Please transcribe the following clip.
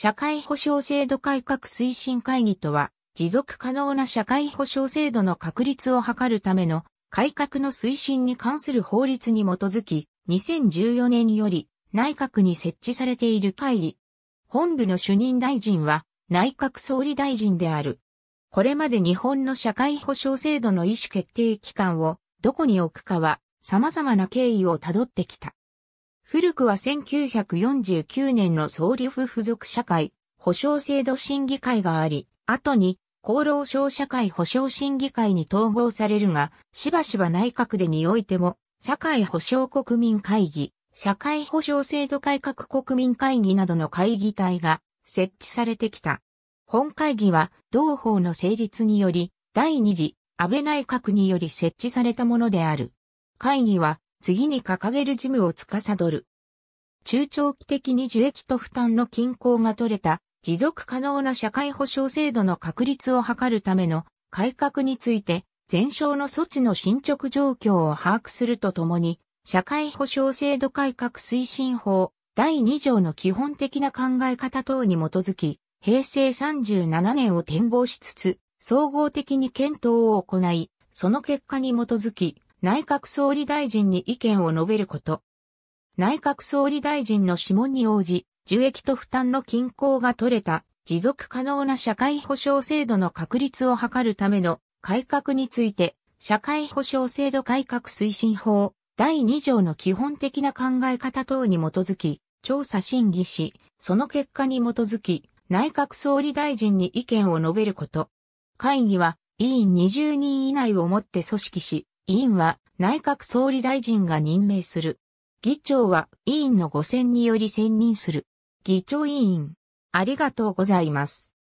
社会保障制度改革推進会議とは、持続可能な社会保障制度の確立を図るための改革の推進に関する法律に基づき、2014年より内閣に設置されている会議。本部の主任大臣は内閣総理大臣である。これまで日本の社会保障制度の意思決定機関をどこに置くかは様々な経緯をたどってきた。古くは1949年の総理府付属社会保障制度審議会があり、後に厚労省社会保障審議会に統合されるが、しばしば内閣でにおいても、社会保障国民会議、社会保障制度改革国民会議などの会議体が設置されてきた。本会議は同法の成立により、第二次安倍内閣により設置されたものである。会議は次に掲げる事務を司る。中長期的に受益と負担の均衡が取れた持続可能な社会保障制度の確立を図るための改革について、前哨の措置の進捗状況を把握するとともに、社会保障制度改革推進法第2条の基本的な考え方等に基づき、平成37年を展望しつつ、総合的に検討を行い、その結果に基づき、内閣総理大臣に意見を述べること。内閣総理大臣の諮問に応じ、受益と負担の均衡が取れた持続可能な社会保障制度の確立を図るための改革について、社会保障制度改革推進法第2条の基本的な考え方等に基づき、調査審議し、その結果に基づき、内閣総理大臣に意見を述べること。会議は、委員20人以内をもって組織し、委員は内閣総理大臣が任命する。議長は委員の5選により選任する。議長委員。ありがとうございます。